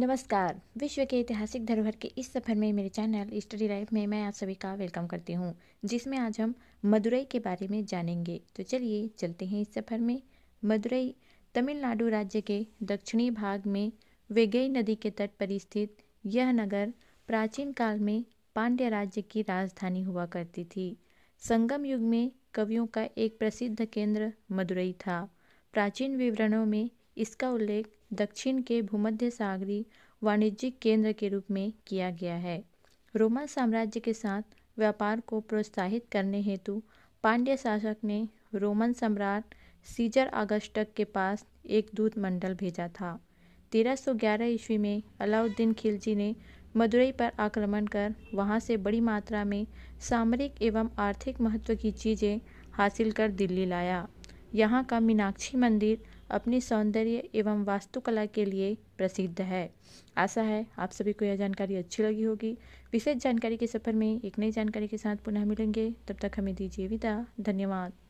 नमस्कार विश्व के ऐतिहासिक धरोहर के इस सफर में मेरे चैनल स्टडी लाइफ में मैं आप सभी का वेलकम करती हूँ जिसमें आज हम मदुरई के बारे में जानेंगे तो चलिए चलते हैं इस सफर में मदुरई तमिलनाडु राज्य के दक्षिणी भाग में वेगई नदी के तट पर स्थित यह नगर प्राचीन काल में पांड्य राज्य की राजधानी हुआ करती थी संगम युग में कवियों का एक प्रसिद्ध केंद्र मदुरई था प्राचीन विवरणों में इसका उल्लेख दक्षिण के भूमध्य सागरी वाणिज्यिक केंद्र के रूप में किया गया है रोमन साम्राज्य के साथ व्यापार को प्रोत्साहित करने हेतु पांड्य शासक ने रोमन सम्राट सीजर अगस्टक के पास एक दूत मंडल भेजा था 1311 ईस्वी में अलाउद्दीन खिलजी ने मदुरई पर आक्रमण कर वहां से बड़ी मात्रा में सामरिक एवं आर्थिक महत्व की चीज़ें हासिल कर दिल्ली लाया यहाँ का मीनाक्षी मंदिर अपनी सौंदर्य एवं वास्तुकला के लिए प्रसिद्ध है आशा है आप सभी को यह जानकारी अच्छी लगी होगी विशेष जानकारी के सफर में एक नई जानकारी के साथ पुनः मिलेंगे तब तक हमें दीजिए विदा धन्यवाद